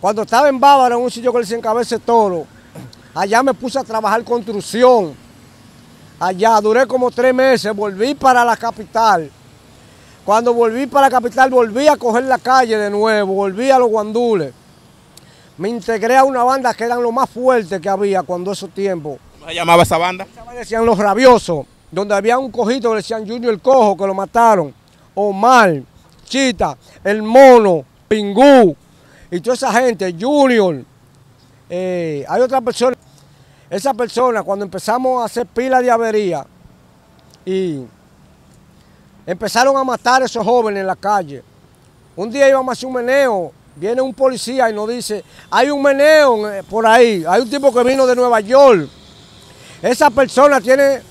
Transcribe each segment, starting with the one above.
Cuando estaba en Bávaro, en un sitio que le decían cabeza toro, allá me puse a trabajar construcción. Allá duré como tres meses, volví para la capital. Cuando volví para la capital, volví a coger la calle de nuevo, volví a los guandules. Me integré a una banda que eran lo más fuerte que había cuando esos tiempos. ¿Cómo se llamaba esa banda? Esa banda decían Los Rabiosos, donde había un cojito que decían Junior el Cojo, que lo mataron. Omar, Chita, El Mono, Pingú, y toda esa gente, Junior, eh, hay otra persona. Esa persona, cuando empezamos a hacer pila de avería y empezaron a matar a esos jóvenes en la calle. Un día íbamos a hacer un meneo, viene un policía y nos dice, hay un meneo eh, por ahí, hay un tipo que vino de Nueva York. Esa persona tiene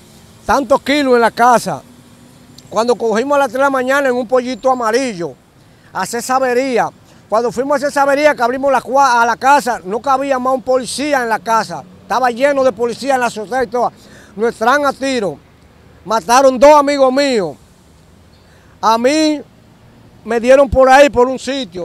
tantos kilos en la casa. Cuando cogimos a las 3 de la mañana en un pollito amarillo, hacer avería. Cuando fuimos a esa avería que abrimos la, a la casa, no cabía más un policía en la casa. Estaba lleno de policía en la sociedad y todo. Nos traen a tiro. Mataron dos amigos míos. A mí me dieron por ahí, por un sitio.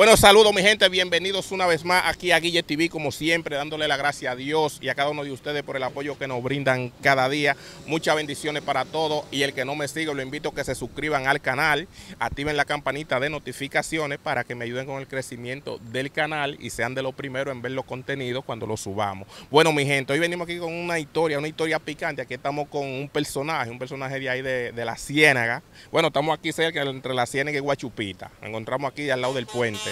Bueno, saludos mi gente, bienvenidos una vez más aquí a Guille TV, como siempre, dándole la gracia a Dios y a cada uno de ustedes por el apoyo que nos brindan cada día. Muchas bendiciones para todos y el que no me sigue, lo invito a que se suscriban al canal, activen la campanita de notificaciones para que me ayuden con el crecimiento del canal y sean de los primeros en ver los contenidos cuando los subamos. Bueno, mi gente, hoy venimos aquí con una historia, una historia picante. Aquí estamos con un personaje, un personaje de ahí de, la Ciénaga. Bueno, estamos aquí cerca entre la Ciénaga y Guachupita. Nos encontramos aquí al lado del puente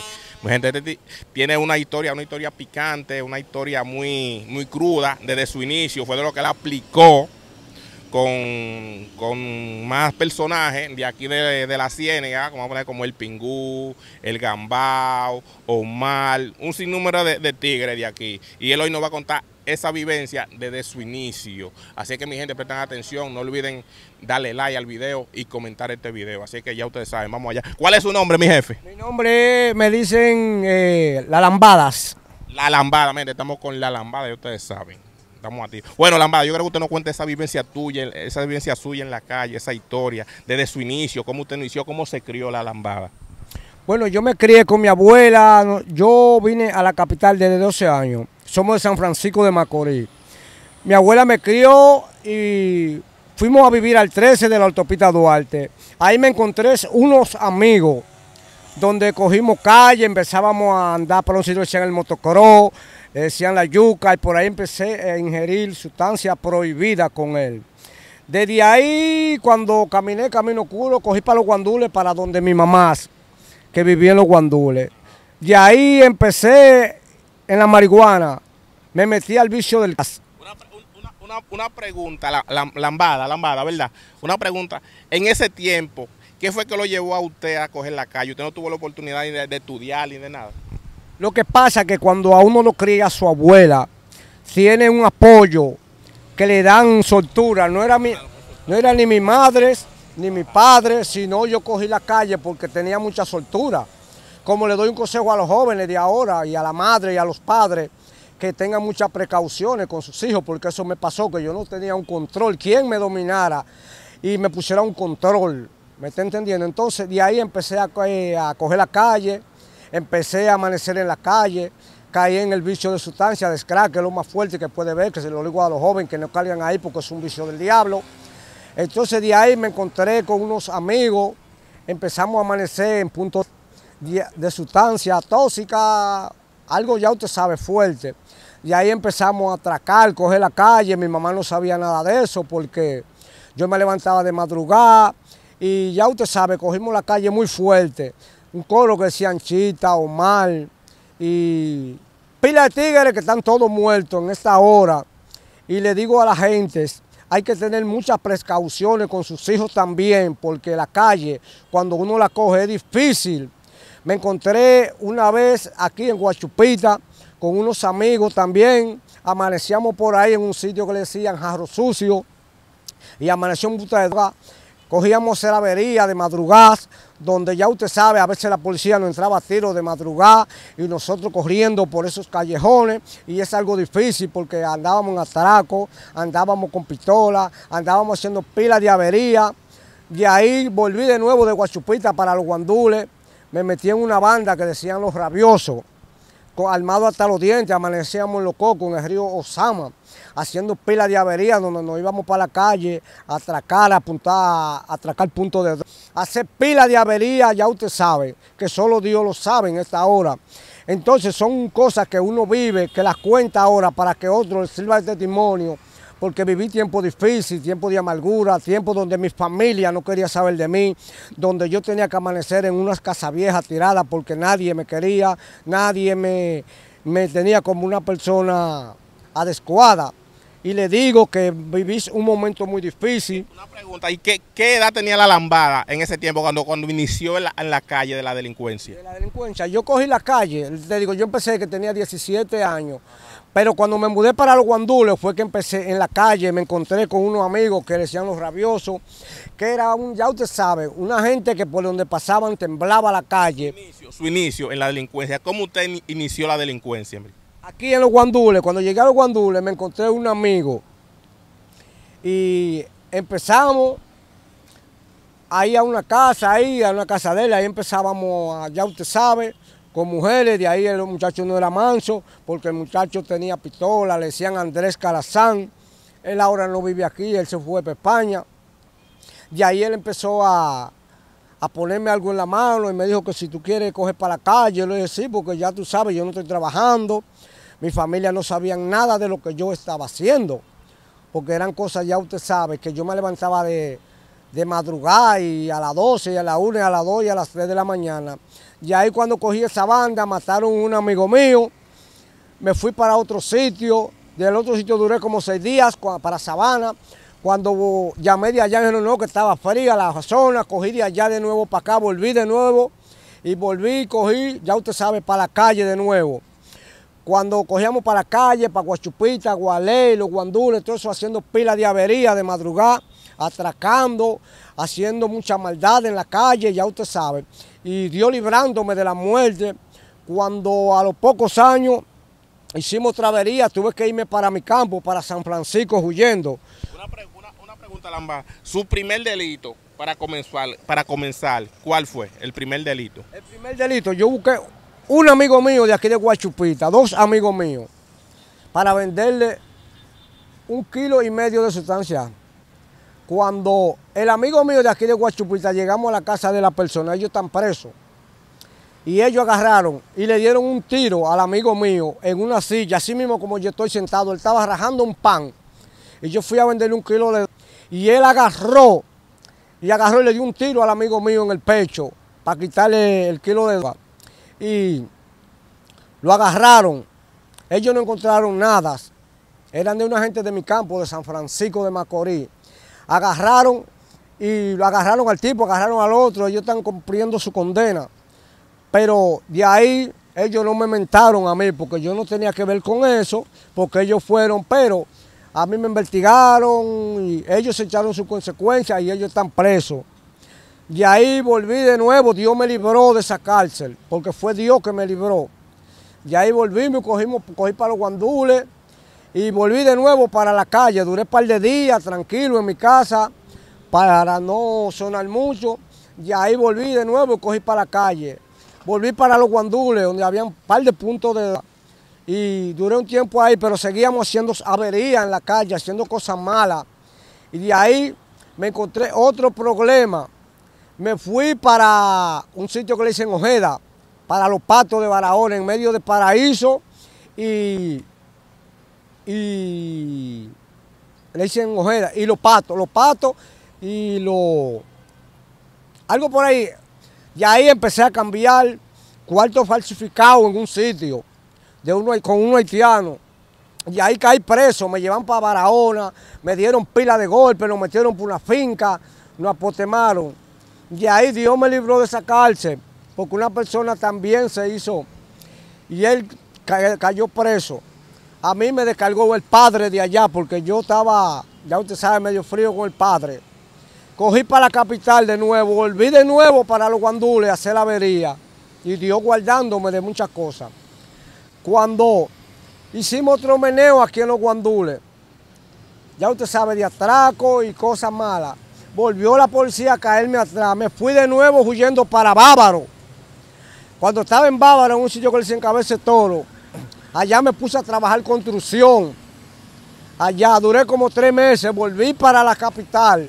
gente. tiene una historia, una historia picante, una historia muy, muy cruda desde su inicio. Fue de lo que él aplicó con, más personajes de aquí de, de la Ciénaga, como, como el Pingú, el Gambao, Omar, un sinnúmero de, de tigres de aquí. Y él hoy nos va a contar esa vivencia desde su inicio. Así que mi gente, presten atención, no olviden darle like al video y comentar este video. Así que ya ustedes saben, vamos allá. ¿Cuál es su nombre, mi jefe? Mi nombre me dicen eh, La Lambadas. La Lambada, mire, estamos con La Lambada, ya ustedes saben. Estamos a ti. Bueno, Lambada, yo creo que usted nos cuenta esa vivencia tuya, esa vivencia suya en la calle, esa historia, desde su inicio, cómo usted inició, cómo se crió La Lambada. Bueno, yo me crié con mi abuela, yo vine a la capital desde 12 años somos de San Francisco de Macorís. Mi abuela me crió y fuimos a vivir al 13 de la autopista Duarte. Ahí me encontré unos amigos donde cogimos calle, empezábamos a andar por un sitio, decían el motocoró, decían la yuca, y por ahí empecé a ingerir sustancias prohibidas con él. Desde ahí, cuando caminé camino culo... cogí para los guandules, para donde mi mamá, que vivía en los guandules. De ahí empecé en la marihuana, me metí al vicio del gas. Una, una, pregunta, la, lambada, lambada, ¿verdad? Una pregunta, en ese tiempo, ¿qué fue que lo llevó a usted a coger la calle? ¿Usted no tuvo la oportunidad de, estudiar ni de nada? Lo que pasa es que cuando a uno lo cría su abuela, tiene un apoyo que le dan soltura. No era, no era ni mi madre ni mi padre, sino yo cogí la calle porque tenía mucha soltura como le doy un consejo a los jóvenes de ahora y a la madre y a los padres, que tengan muchas precauciones con sus hijos, porque eso me pasó, que yo no tenía un control, ¿quién me dominara y me pusiera un control, ¿me está entendiendo? Entonces de ahí empecé eh, a, coger la calle, empecé a amanecer en la calle, caí en el vicio de sustancia, de crack, que es lo más fuerte que puede ver, que se lo digo a los jóvenes que no caigan ahí porque es un vicio del diablo. Entonces de ahí me encontré con unos amigos, empezamos a amanecer en punto de sustancia tóxica, algo ya usted sabe fuerte. Y ahí empezamos a atracar, coger la calle, mi mamá no sabía nada de eso porque yo me levantaba de madrugada y ya usted sabe, cogimos la calle muy fuerte. Un coro que decía Anchita, mal y pila de tigres que están todos muertos en esta hora. Y le digo a la gente, hay que tener muchas precauciones con sus hijos también, porque la calle, cuando uno la coge, es difícil me encontré una vez aquí en Guachupita con unos amigos también. Amanecíamos por ahí en un sitio que le decían Jarro Sucio y amaneció un Buta de Droga. Cogíamos avería de madrugada, donde ya usted sabe, a veces la policía nos entraba a tiro de madrugada y nosotros corriendo por esos callejones y es algo difícil porque andábamos en atraco, andábamos con pistola, andábamos haciendo pilas de avería. De ahí volví de nuevo de Guachupita para los guandules me metí en una banda que decían los rabiosos, armado hasta los dientes, amanecíamos en los cocos, en el río Osama, haciendo pila de averías donde nos íbamos para la calle a atracar, a apuntar, a atracar puntos de... Hacer pila de avería ya usted sabe, que solo Dios lo sabe en esta hora. Entonces son cosas que uno vive, que las cuenta ahora para que otro le sirva de testimonio porque viví tiempo difícil, tiempo de amargura, tiempo donde mi familia no quería saber de mí, donde yo tenía que amanecer en unas casas viejas tiradas porque nadie me quería, nadie me, me tenía como una persona adecuada. Y le digo que vivís un momento muy difícil. Una pregunta, ¿y qué, edad tenía la lambada en ese tiempo cuando, cuando inició en la, calle de la delincuencia? De la delincuencia, yo cogí la calle, te digo, yo empecé que tenía 17 años. Pero cuando me mudé para los guandules fue que empecé en la calle, me encontré con unos amigos que decían los rabiosos, que era un, ya usted sabe, una gente que por donde pasaban temblaba la calle. Su inicio, su inicio en la delincuencia, ¿cómo usted inició la delincuencia? Aquí en los guandules, cuando llegué a los guandules me encontré un amigo y empezamos ahí a una casa, ahí a una casa de él, ahí empezábamos, a, ya usted sabe, con mujeres, de ahí el muchacho no era manso, porque el muchacho tenía pistola, le decían Andrés Calazán, él ahora no vive aquí, él se fue para España, de ahí él empezó a, a ponerme algo en la mano y me dijo que si tú quieres coger para la calle, yo le dije sí, porque ya tú sabes, yo no estoy trabajando, mi familia no sabía nada de lo que yo estaba haciendo, porque eran cosas, ya usted sabe, que yo me levantaba de, de madrugada y a las 12 y a las 1 a las 2 y a las 3 de la mañana. Y ahí cuando cogí esa banda, mataron a un amigo mío, me fui para otro sitio, del otro sitio duré como seis días para Sabana. Cuando llamé de allá, me dijeron no, que estaba fría la zona, cogí de allá de nuevo para acá, volví de nuevo y volví, cogí, ya usted sabe, para la calle de nuevo. Cuando cogíamos para la calle, para Guachupita, Gualey, los guandules, todo eso haciendo pila de avería de madrugada atracando, haciendo mucha maldad en la calle, ya usted sabe. Y Dios librándome de la muerte cuando a los pocos años hicimos travería, tuve que irme para mi campo, para San Francisco, huyendo. Una, pregunta, Lamba. Su primer delito, para comenzar, para comenzar, ¿cuál fue el primer delito? El primer delito, yo busqué un amigo mío de aquí de Guachupita, dos amigos míos, para venderle un kilo y medio de sustancia cuando el amigo mío de aquí de Guachupita llegamos a la casa de la persona, ellos están presos. Y ellos agarraron y le dieron un tiro al amigo mío en una silla, así mismo como yo estoy sentado. Él estaba rajando un pan. Y yo fui a venderle un kilo de... Y él agarró, y agarró y le dio un tiro al amigo mío en el pecho para quitarle el kilo de... Y lo agarraron. Ellos no encontraron nada. Eran de una gente de mi campo, de San Francisco de Macorís agarraron y lo agarraron al tipo, agarraron al otro, ellos están cumpliendo su condena. Pero de ahí ellos no me mentaron a mí porque yo no tenía que ver con eso, porque ellos fueron, pero a mí me investigaron y ellos echaron sus consecuencias y ellos están presos. de ahí volví de nuevo, Dios me libró de esa cárcel, porque fue Dios que me libró. de ahí volvimos, cogimos, cogí para los guandules y volví de nuevo para la calle. Duré un par de días tranquilo en mi casa para no sonar mucho. Y ahí volví de nuevo y cogí para la calle. Volví para los guandules, donde había un par de puntos de... Y duré un tiempo ahí, pero seguíamos haciendo averías en la calle, haciendo cosas malas. Y de ahí me encontré otro problema. Me fui para un sitio que le dicen Ojeda, para los patos de Barahona, en medio de paraíso. Y y le dicen ojeras y los patos, los patos y los... Algo por ahí. Y ahí empecé a cambiar cuarto falsificado en un sitio de uno, con un haitiano. Y ahí caí preso, me llevan para Barahona, me dieron pila de golpes, nos metieron por una finca, nos apotemaron. Y ahí Dios me libró de esa cárcel, porque una persona también se hizo, y él cayó preso. A mí me descargó el padre de allá porque yo estaba, ya usted sabe, medio frío con el padre. Cogí para la capital de nuevo, volví de nuevo para los guandules a hacer la avería y Dios guardándome de muchas cosas. Cuando hicimos otro meneo aquí en los guandules, ya usted sabe, de atraco y cosas malas, volvió la policía a caerme atrás. Me fui de nuevo huyendo para Bávaro. Cuando estaba en Bávaro, en un sitio que el dicen Cabeza Toro, Allá me puse a trabajar construcción. Allá duré como tres meses, volví para la capital.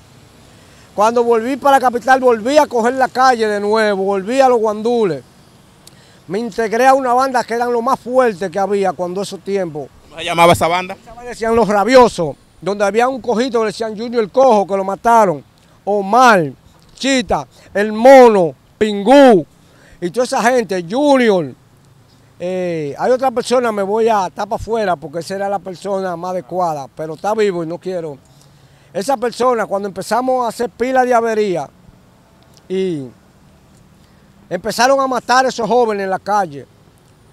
Cuando volví para la capital, volví a coger la calle de nuevo, volví a los guandules. Me integré a una banda que eran lo más fuerte que había cuando esos tiempos. ¿Cómo se llamaba esa banda? Decían Los Rabiosos, donde había un cojito que decían Junior el Cojo, que lo mataron. Omar, Chita, El Mono, Pingú, y toda esa gente, Junior. Eh, hay otra persona, me voy a tapar afuera porque será la persona más adecuada, pero está vivo y no quiero. Esa persona, cuando empezamos a hacer pila de avería y empezaron a matar a esos jóvenes en la calle,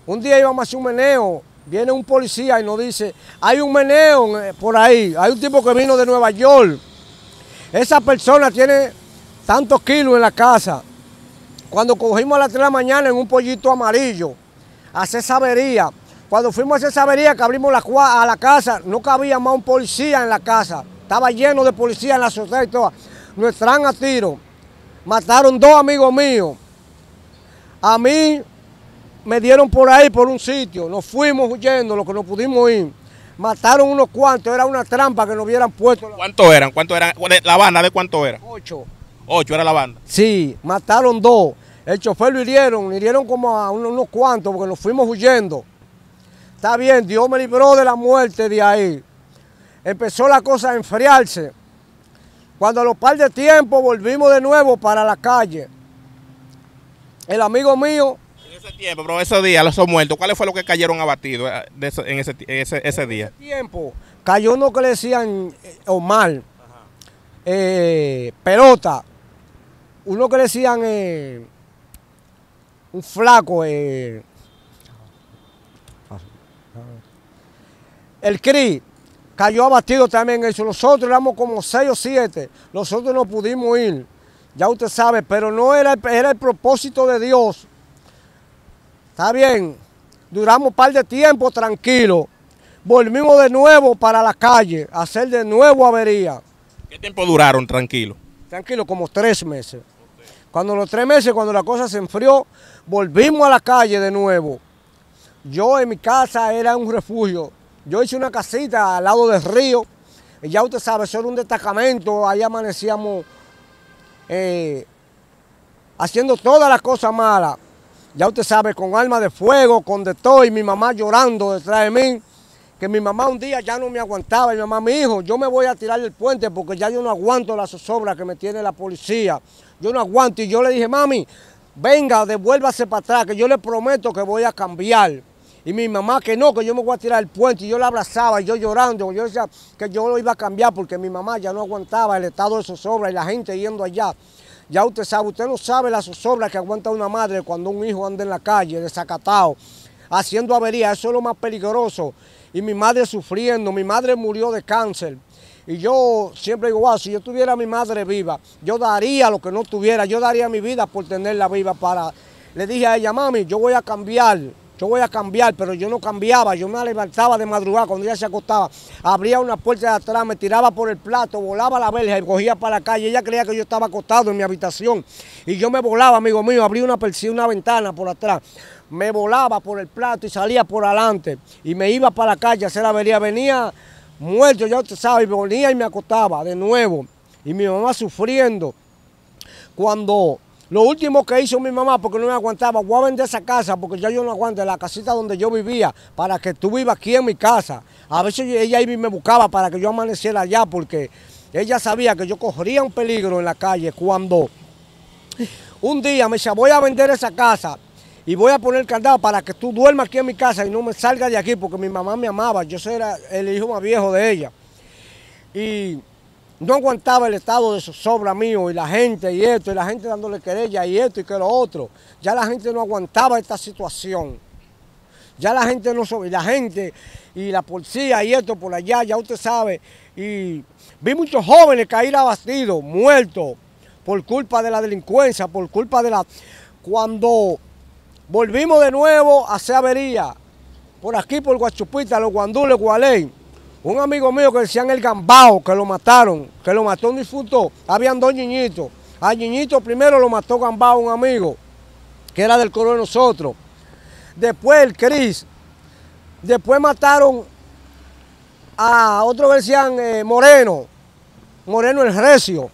un día íbamos a hacer un meneo, viene un policía y nos dice, hay un meneo eh, por ahí, hay un tipo que vino de Nueva York, esa persona tiene tantos kilos en la casa. Cuando cogimos a las 3 de la mañana en un pollito amarillo, hacer sabería. Cuando fuimos a hacer sabería, que abrimos la, a la casa, no cabía más un policía en la casa. Estaba lleno de policía en la sociedad y todo. Nos traen a tiro. Mataron dos amigos míos. A mí me dieron por ahí, por un sitio. Nos fuimos huyendo, lo que no pudimos ir. Mataron unos cuantos, era una trampa que nos hubieran puesto. ¿Cuántos eran? ¿Cuánto eran? ¿La banda de cuánto era? Ocho. ¿Ocho era la banda? Sí, mataron dos. El chofer lo hirieron, hirieron como a unos cuantos porque nos fuimos huyendo. Está bien, Dios me libró de la muerte de ahí. Empezó la cosa a enfriarse. Cuando a los par de tiempo volvimos de nuevo para la calle. El amigo mío... En ese tiempo, pero esos días, los muertos, ¿cuáles fue lo que cayeron abatidos eh, en ese, día? En ese tiempo cayó uno que le decían eh, Omar, eh, pelota, uno que le decían un flaco. Eh. El CRI cayó abatido también eso. Nosotros éramos como seis o siete. Nosotros no pudimos ir. Ya usted sabe, pero no era, era el propósito de Dios. Está bien. Duramos un par de tiempo tranquilo. Volvimos de nuevo para la calle hacer de nuevo avería. ¿Qué tiempo duraron tranquilo? Tranquilo, como tres meses. Cuando los tres meses, cuando la cosa se enfrió, Volvimos a la calle de nuevo. Yo en mi casa era un refugio. Yo hice una casita al lado del río. Y ya usted sabe, eso era un destacamento. Ahí amanecíamos eh, haciendo todas las cosas malas. Ya usted sabe, con armas de fuego, con de Y mi mamá llorando detrás de mí. Que mi mamá un día ya no me aguantaba. Y mi mamá, mi hijo, yo me voy a tirar del puente porque ya yo no aguanto las zozobra que me tiene la policía. Yo no aguanto. Y yo le dije, mami, venga, devuélvase para atrás, que yo le prometo que voy a cambiar. Y mi mamá que no, que yo me voy a tirar el puente. Y yo la abrazaba, y yo llorando. Yo decía que yo lo iba a cambiar porque mi mamá ya no aguantaba el estado de zozobra y la gente yendo allá. Ya usted sabe, usted no sabe la zozobra que aguanta una madre cuando un hijo anda en la calle, desacatado, haciendo averías, Eso es lo más peligroso. Y mi madre sufriendo, mi madre murió de cáncer. Y yo siempre digo, wow, si yo tuviera mi madre viva, yo daría lo que no tuviera, yo daría mi vida por tenerla viva para... Le dije a ella, mami, yo voy a cambiar, yo voy a cambiar, pero yo no cambiaba, yo me levantaba de madrugada cuando ella se acostaba, abría una puerta de atrás, me tiraba por el plato, volaba la verja y cogía para la calle. Ella creía que yo estaba acostado en mi habitación y yo me volaba, amigo mío, abría una, una ventana por atrás me volaba por el plato y salía por adelante y me iba para la calle se hacer la vería Venía muerto, ya usted sabe, y me venía y me acostaba de nuevo. Y mi mamá sufriendo. Cuando lo último que hizo mi mamá, porque no me aguantaba, voy a vender esa casa, porque ya yo no aguanto, la casita donde yo vivía, para que tú vivas aquí en mi casa. A veces ella ahí me buscaba para que yo amaneciera allá, porque ella sabía que yo corría un peligro en la calle cuando un día me decía, voy a vender esa casa y voy a poner el candado para que tú duermas aquí en mi casa y no me salgas de aquí porque mi mamá me amaba, yo era el hijo más viejo de ella. Y no aguantaba el estado de sobra mío y la gente y esto, y la gente dándole querella y esto y que lo otro. Ya la gente no aguantaba esta situación. Ya la gente no y la gente y la policía y esto por allá, ya usted sabe. Y vi muchos jóvenes caer abatidos, muertos, por culpa de la delincuencia, por culpa de la... Cuando Volvimos de nuevo a avería, por aquí por Guachupita, los guandules, Gualey. Un amigo mío que decían el gambao, que lo mataron, que lo mató un difunto. Habían dos niñitos. A niñito primero lo mató gambao, un amigo, que era del color de nosotros. Después el Cris. Después mataron a otro que decían eh, Moreno, Moreno el Recio.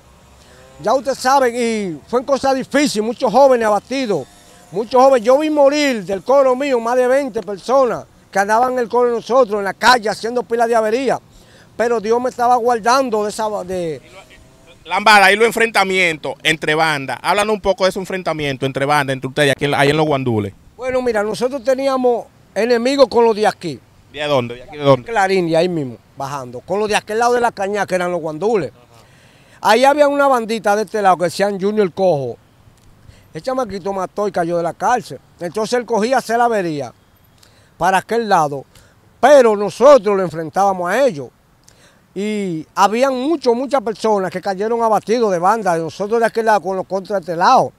Ya ustedes saben, y fue en cosa difícil, muchos jóvenes abatidos. Muchos jóvenes, yo vi morir del coro mío más de 20 personas que andaban en el coro de nosotros, en la calle, haciendo pilas de avería. Pero Dios me estaba guardando de esa... De... Lambada, y los enfrentamientos entre bandas. Háblanos un poco de ese enfrentamiento entre bandas, entre ustedes, aquí, ahí en los guandules. Bueno, mira, nosotros teníamos enemigos con los de aquí. ¿De dónde? ¿De aquí de dónde? Clarín, ahí mismo, bajando. Con los de aquel lado de la caña, que eran los guandules. Ahí había una bandita de este lado que decían Junior Cojo. El chamaquito mató y cayó de la cárcel. Entonces él cogía, se la avería... para aquel lado, pero nosotros lo enfrentábamos a ellos. Y habían mucho muchas personas que cayeron abatidos de banda, de nosotros de aquel lado con los contra este lado,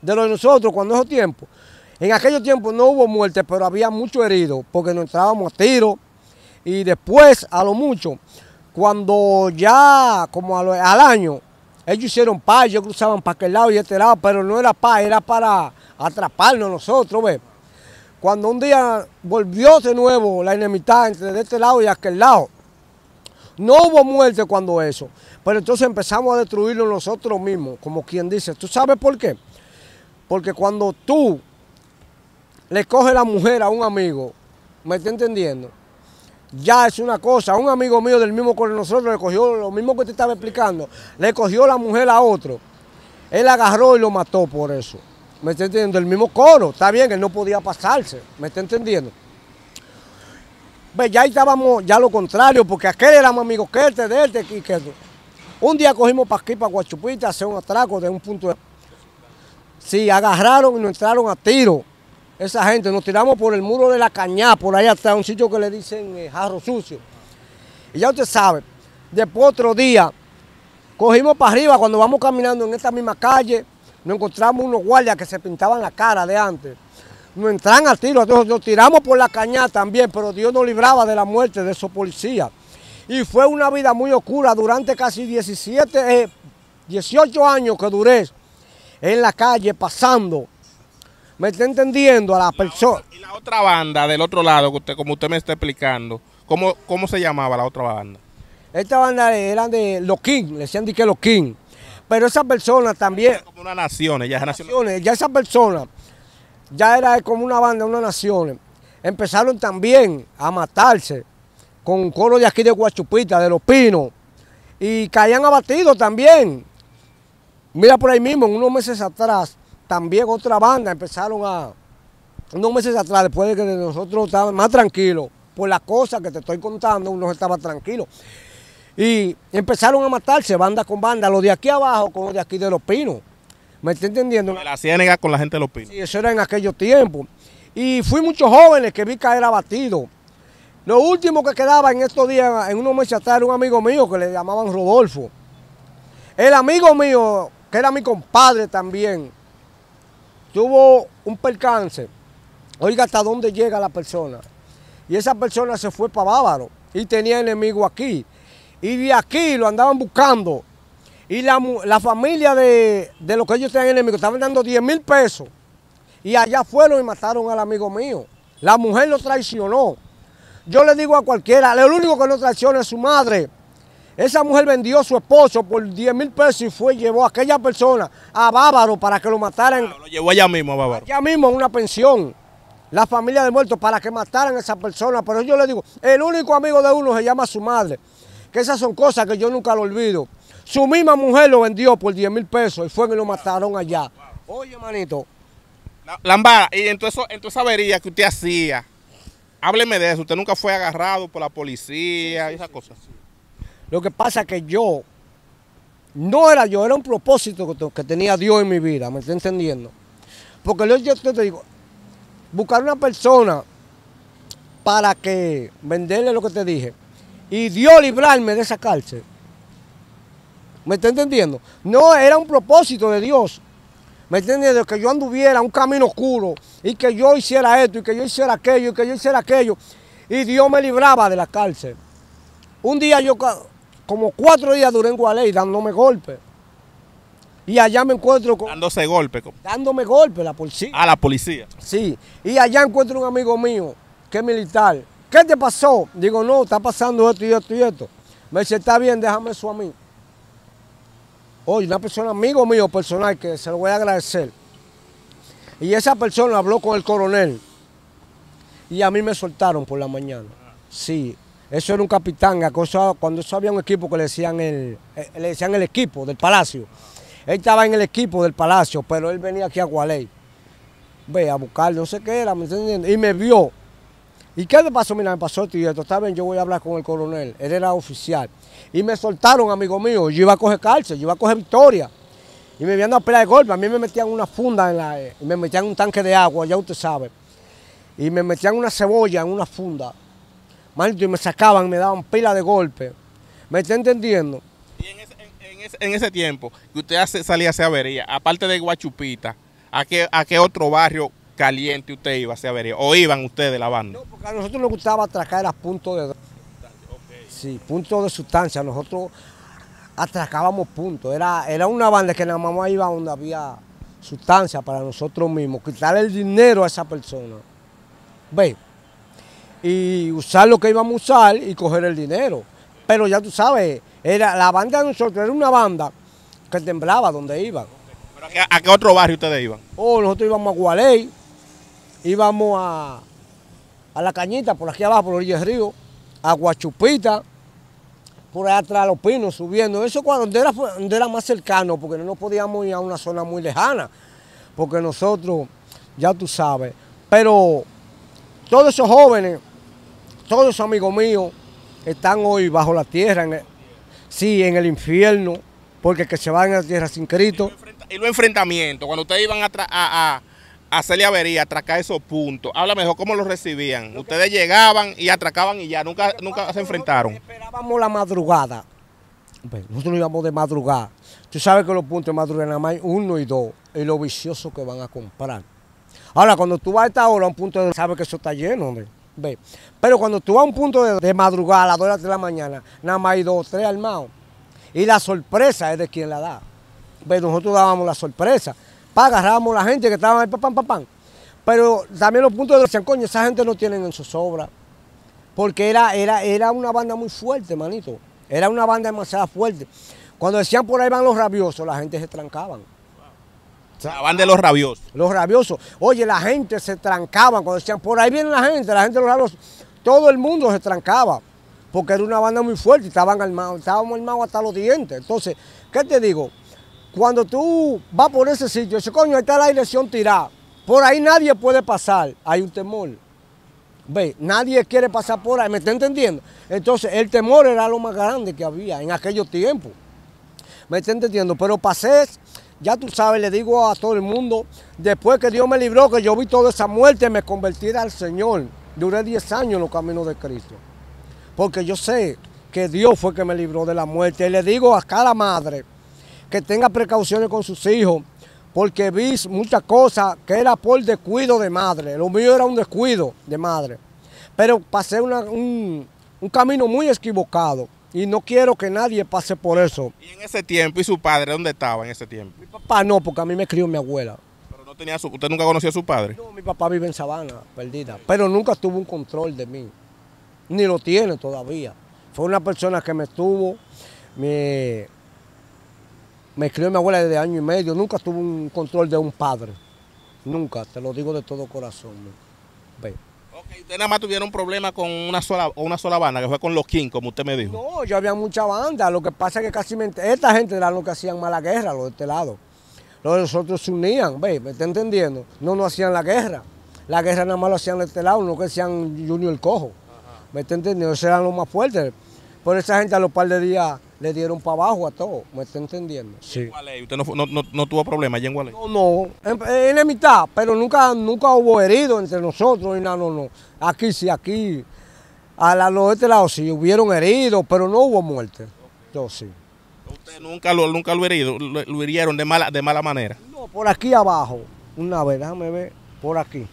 de los nosotros cuando esos tiempos. En aquellos tiempos no hubo muerte, pero había muchos heridos, porque nos entrábamos a tiro. Y después, a lo mucho, cuando ya, como al año, ellos hicieron paz, ellos cruzaban para aquel lado y este lado, pero no era paz, era para atraparnos nosotros, ¿ves? Cuando un día volvió de nuevo la enemistad entre de este lado y aquel lado, no hubo muerte cuando eso, pero entonces empezamos a destruirlo nosotros mismos, como quien dice. ¿Tú sabes por qué? Porque cuando tú le coges la mujer a un amigo, ¿me estás entendiendo? ya es una cosa. Un amigo mío del mismo con nosotros le cogió lo mismo que te estaba explicando, le cogió la mujer a otro. Él agarró y lo mató por eso. ¿Me está entendiendo? El mismo coro, está bien, él no podía pasarse. ¿Me está entendiendo? Pues ya estábamos, ya lo contrario, porque aquel éramos amigos que este, de este que este. Un día cogimos para aquí, para Guachupita, hacer un atraco de un punto de... Sí, agarraron y nos entraron a tiro esa gente, nos tiramos por el muro de la cañá, por ahí hasta un sitio que le dicen eh, jarro sucio. Y ya usted sabe, después otro día, cogimos para arriba, cuando vamos caminando en esta misma calle, nos encontramos unos guardias que se pintaban la cara de antes. Nos entran al tiro, nosotros nos tiramos por la cañá también, pero Dios nos libraba de la muerte de esos policías. Y fue una vida muy oscura durante casi 17, 18 eh, años que duré en la calle pasando me está entendiendo a la, persona. y la otra banda del otro lado, que usted, como usted me está explicando, ¿cómo, cómo se llamaba la otra banda? Esta banda era de los King, le decían de que los King. Pero esa persona también. como una nación, ya naciones, Ya esa persona, ya era como una banda, una nación. Empezaron también a matarse con un coro de aquí de Guachupita, de los Pinos. Y caían abatidos también. Mira por ahí mismo, en unos meses atrás, también otra banda empezaron a, unos meses atrás, después de que nosotros estábamos más tranquilos, por las cosas que te estoy contando, uno estaba tranquilo. Y empezaron a matarse banda con banda, los de aquí abajo con los de aquí de Los Pinos. ¿Me está entendiendo? La ciénaga con la gente de Los Pinos. Sí, eso era en aquellos tiempos. Y fui muchos jóvenes que vi caer abatido... Lo último que quedaba en estos días, en unos meses atrás, era un amigo mío que le llamaban Rodolfo. El amigo mío, que era mi compadre también, tuvo un percance, oiga hasta dónde llega la persona. Y esa persona se fue para Bávaro y tenía enemigo aquí. Y de aquí lo andaban buscando. Y la, familia de, de los que ellos tenían enemigos estaban dando 10 mil pesos. Y allá fueron y mataron al amigo mío. La mujer lo traicionó. Yo le digo a cualquiera, el único que no traiciona es su madre. Esa mujer vendió a su esposo por 10 mil pesos y fue llevó a aquella persona a Bávaro para que lo mataran. Ah, lo llevó allá mismo a Bávaro. Allá mismo a una pensión. La familia de muertos para que mataran a esa persona. Pero yo le digo, el único amigo de uno se llama su madre. Que esas son cosas que yo nunca lo olvido. Su misma mujer lo vendió por 10 mil pesos y fue que lo mataron allá. Oye, manito. Lambara, y en toda esa avería que usted hacía, hábleme de eso. Usted nunca fue agarrado por la policía y esas cosas. Sí, lo que pasa es que yo, no era yo, era un propósito que, tenía Dios en mi vida, ¿me está entendiendo? Porque yo te digo, buscar una persona para que venderle lo que te dije y Dios librarme de esa cárcel. ¿Me está entendiendo? No, era un propósito de Dios. ¿Me entendiendo? Que yo anduviera un camino oscuro y que yo hiciera esto y que yo hiciera aquello y que yo hiciera aquello. Y Dios me libraba de la cárcel. Un día yo como cuatro días duré en Gualey dándome golpes. Y allá me encuentro con... Dándose golpe. Dándome golpe la policía. A ah, la policía. Sí. Y allá encuentro un amigo mío que es militar. ¿Qué te pasó? Digo, no, está pasando esto y esto y esto. Me dice, está bien, déjame eso a mí. Oye, una persona, amigo mío personal, que se lo voy a agradecer. Y esa persona habló con el coronel. Y a mí me soltaron por la mañana. Sí, eso era un capitán, cuando eso había un equipo que le decían, el, eh, le decían el equipo del Palacio. Él estaba en el equipo del Palacio, pero él venía aquí a Gualey. Ve, a buscar, no sé qué era, ¿me entiendes? Y me vio. ¿Y qué le pasó? Mira, me pasó el tío. Está bien, yo voy a hablar con el coronel. Él era oficial. Y me soltaron, amigo mío. Yo iba a coger cárcel, yo iba a coger victoria. Y me viendo a pelear de golpe. A mí me metían una funda en la... Y eh, me metían un tanque de agua, ya usted sabe. Y me metían una cebolla en una funda. Maldito, y me sacaban, me daban pila de golpe. ¿Me está entendiendo? Y en ese, tiempo que usted salía hacia avería, aparte de Guachupita, ¿a qué, ¿a qué otro barrio caliente usted iba a avería? ¿O iban ustedes de la banda? No, porque a nosotros nos gustaba atracar a puntos de... Okay. Sí, puntos de sustancia. Nosotros atracábamos puntos. Era, era una banda que nada más iba donde había sustancia para nosotros mismos. Quitar el dinero a esa persona. ¿Ve? y usar lo que íbamos a usar y coger el dinero. Pero ya tú sabes, era la banda de nosotros era una banda que temblaba donde iba. a, qué, otro barrio ustedes iban? Oh, nosotros íbamos a Gualey, íbamos a, a La Cañita, por aquí abajo, por el río, a Guachupita, por allá atrás los pinos subiendo. Eso cuando era más cercano, porque no nos podíamos ir a una zona muy lejana, porque nosotros, ya tú sabes, pero todos esos jóvenes todos amigos míos están hoy bajo la tierra, en sí, en el infierno, porque que se van a la tierra sin Cristo. Y los enfrentamientos, cuando ustedes iban a, a, a hacerle avería, atracar esos puntos, habla mejor cómo los recibían. ustedes llegaban y atracaban y ya, nunca, nunca se enfrentaron. Esperábamos la madrugada. Nosotros íbamos de madrugada. Tú sabes que los puntos de madrugada nada más uno y dos. Es lo vicioso que van a comprar. Ahora, cuando tú vas a esta hora a un punto de sabes que eso está lleno. hombre. Pero cuando tú vas a un punto de, madrugada a las 2 de la mañana, nada más hay dos tres armados. Y la sorpresa es de quien la da. nosotros dábamos la sorpresa. Pa, agarrábamos a la gente que estaba ahí, Pero también los puntos de decían, coño, esa gente no tienen en sus obras. Porque era, era, era una banda muy fuerte, manito. Era una banda demasiado fuerte. Cuando decían por ahí van los rabiosos, la gente se trancaban. O de los rabiosos. Los rabiosos. Oye, la gente se trancaba cuando decían, por ahí viene la gente, la gente de los rabiosos. Todo el mundo se trancaba, porque era una banda muy fuerte y estaban armados, estábamos armados hasta los dientes. Entonces, ¿qué te digo? Cuando tú vas por ese sitio, ese coño, ahí está la dirección tirada. Por ahí nadie puede pasar, hay un temor. Ve, nadie quiere pasar por ahí, ¿me está entendiendo? Entonces, el temor era lo más grande que había en aquellos tiempos. ¿Me está entendiendo? Pero pasé ya tú sabes, le digo a todo el mundo, después que Dios me libró, que yo vi toda esa muerte, me convertí al Señor. Duré 10 años en los caminos de Cristo. Porque yo sé que Dios fue que me libró de la muerte. Y le digo a cada madre que tenga precauciones con sus hijos, porque vi muchas cosas que era por descuido de madre. Lo mío era un descuido de madre. Pero pasé un, un camino muy equivocado y no quiero que nadie pase por eso. ¿Y en ese tiempo? ¿Y su padre dónde estaba en ese tiempo? Mi papá no, porque a mí me crió mi abuela. ¿Pero no tenía su, usted nunca conoció a su padre? No, mi papá vive en Sabana, perdida. Pero nunca tuvo un control de mí. Ni lo tiene todavía. Fue una persona que me estuvo, me, me crió mi abuela desde año y medio. Nunca tuvo un control de un padre. Nunca, te lo digo de todo corazón. Ve. ¿Ustedes nada más tuvieron un problema con una sola, una sola banda, que fue con los King, como usted me dijo? No, yo había mucha banda. Lo que pasa es que casi esta gente era lo que hacían mala guerra, los de este lado. Los de nosotros se unían, ¿ve? ¿Me está entendiendo? No, no hacían la guerra. La guerra nada más lo hacían de este lado, no que sean Junior el Cojo. ¿Me está entendiendo? Esos eran los más fuertes. Por esa gente a los par de días le dieron para abajo a todo, ¿me está entendiendo? Sí. ¿Usted no, tuvo problema allá en Gualey? No, no, en, la mitad, pero nunca, nunca hubo herido entre nosotros y nada, no, no. Aquí sí, aquí, a la, de este lado sí, hubieron heridos, pero no hubo muerte. Yo sí. ¿Usted nunca lo, nunca herido, lo, hirieron de mala, de mala manera? No, por aquí abajo, una vez, déjame ver, por aquí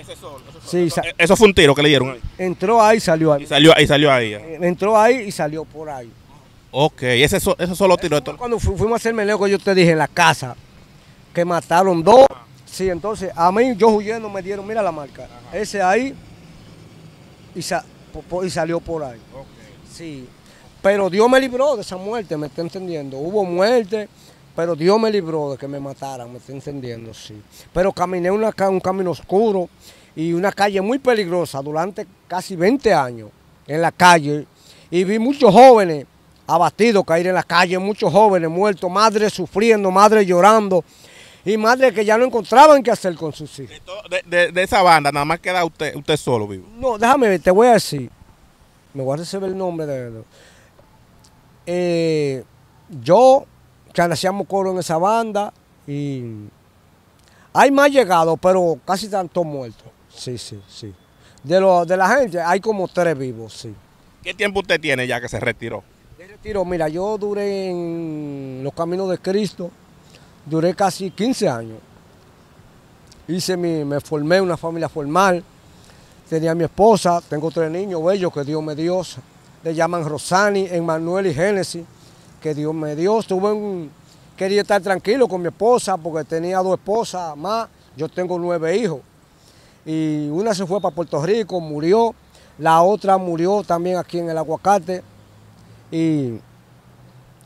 eso, eso, fue un tiro que le dieron Entró ahí salió ahí. Y salió, ahí, salió ahí. Eh, entró ahí y salió por ahí. Ok, ese, sol, esos solo tiros. Cuando fuimos a hacer meleo que yo te dije en la casa, que mataron dos. Sí, entonces a mí yo huyendo me dieron, mira la marca. Ese ahí y, salió por ahí. Sí. Pero Dios me libró de esa muerte, ¿me está entendiendo? Hubo muerte pero Dios me libró de que me mataran, me estoy encendiendo, sí. Pero caminé un camino oscuro y una calle muy peligrosa durante casi 20 años en la calle y vi muchos jóvenes abatidos caer en la calle, muchos jóvenes muertos, madres sufriendo, madres llorando y madres que ya no encontraban qué hacer con sus hijos. De, esa banda nada más queda usted, usted solo vivo. No, déjame te voy a decir, me voy a recibir el nombre de... él. Eh, yo ya hacíamos coro en esa banda y hay más llegados, pero casi tantos muertos. Sí, sí, sí. De, de la gente hay como tres vivos, sí. ¿Qué tiempo usted tiene ya que se retiró? se retiro, mira, yo duré en los caminos de Cristo, duré casi 15 años. Hice mi, me formé una familia formal, tenía a mi esposa, tengo tres niños bellos que Dios me dio, le llaman Rosani, Emanuel y Génesis que Dios me dio. un quería estar tranquilo con mi esposa porque tenía dos esposas más. Yo tengo nueve hijos. Y una se fue para Puerto Rico, murió. La otra murió también aquí en el aguacate. Y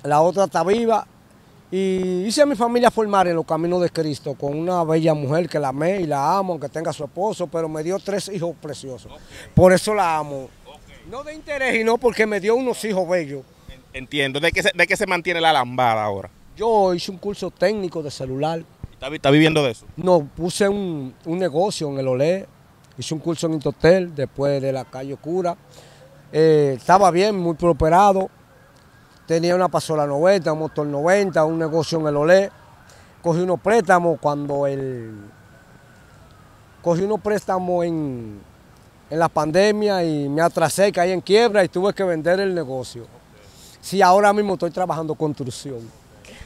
la otra está viva. Y hice a mi familia formar en los caminos de Cristo con una bella mujer que la amé y la amo, aunque tenga su esposo, pero me dio tres hijos preciosos. Por eso la amo. No de interés y no porque me dio unos hijos bellos. Entiendo. ¿De qué, se, mantiene la lambada ahora? Yo hice un curso técnico de celular. ¿Está, viviendo de eso? No, puse un, negocio en el Olé, Hice un curso en Intotel después de la calle Oscura. Eh, estaba bien, muy prosperado. Tenía una pasola 90, un motor 90, un negocio en el Olé. Cogí unos préstamos cuando el. Cogí unos préstamos en, en la pandemia y me atrasé, caí en quiebra y tuve que vender el negocio si ahora mismo estoy trabajando construcción.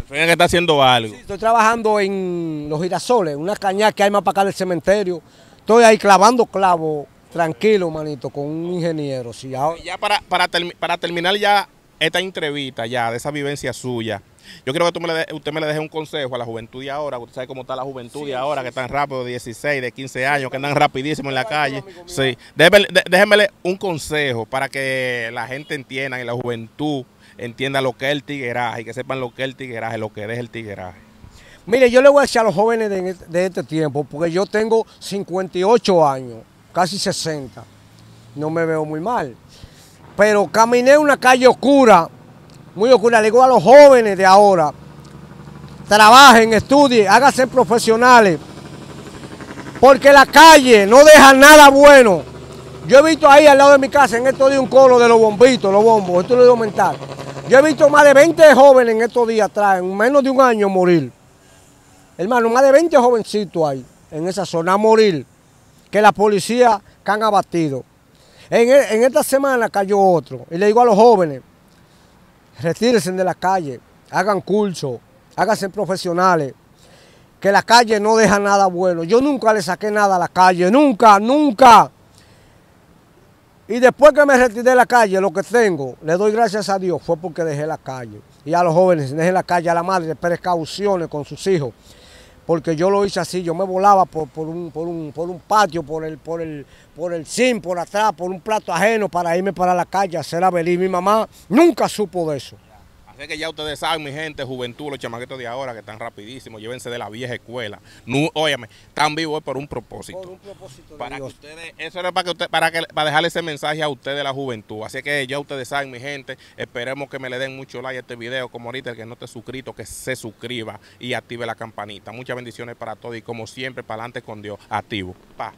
Suena que está haciendo algo. Sí, estoy trabajando en los girasoles, una caña que hay más para acá del cementerio. Estoy ahí clavando clavo. tranquilo, manito, con un ingeniero. Sí, Ya para, para, para terminar ya esta entrevista, ya de esa vivencia suya, yo quiero que tú usted me le deje un consejo a la juventud de ahora, usted sabe cómo está la juventud de ahora, que están rápido, de 16, de 15 años, que andan rapidísimo en la calle. Sí, déjeme, un consejo para que la gente entienda y la juventud entienda lo que es el tigueraje y que sepan lo que es el tigueraje, lo que es el tigueraje. Mire, yo le voy a decir a los jóvenes de, de este tiempo, porque yo tengo 58 años, casi 60, no me veo muy mal, pero caminé una calle oscura muy oscura. Le digo a los jóvenes de ahora, trabajen, estudien, háganse profesionales. Porque la calle no deja nada bueno. Yo he visto ahí al lado de mi casa, en estos días, un coro de los bombitos, los bombos, esto lo digo mental. Yo he visto más de 20 jóvenes en estos días atrás, en menos de un año, morir. Hermano, más de 20 jovencitos ahí, en esa zona, morir, que la policía que han abatido. E, en esta semana cayó otro, y le digo a los jóvenes, retírense de la calle, hagan curso, háganse profesionales, que la calle no deja nada bueno. Yo nunca le saqué nada a la calle, nunca, nunca. Y después que me retiré de la calle, lo que tengo, le doy gracias a Dios, fue porque dejé la calle. Y a los jóvenes, dejen la calle a la madre, precauciones con sus hijos porque yo lo hice así, yo me volaba por, un, por, un, por un, patio, por el, por el, por el sin por atrás, por un plato ajeno para irme para la calle a hacer abelí. Mi mamá nunca supo de eso. Así que ya ustedes saben, mi gente, juventud, los chamaquitos de ahora que están rapidísimos, llévense de la vieja escuela. No, óyame, están vivos por un propósito. Por un propósito para Que ustedes, eso era para que para que para dejarle ese mensaje a ustedes la juventud. Así que ya ustedes saben, mi gente, esperemos que me le den mucho like a este video, como ahorita el que no esté suscrito, que se suscriba y active la campanita. Muchas bendiciones para todos y como siempre, para adelante con Dios, activo. Pa.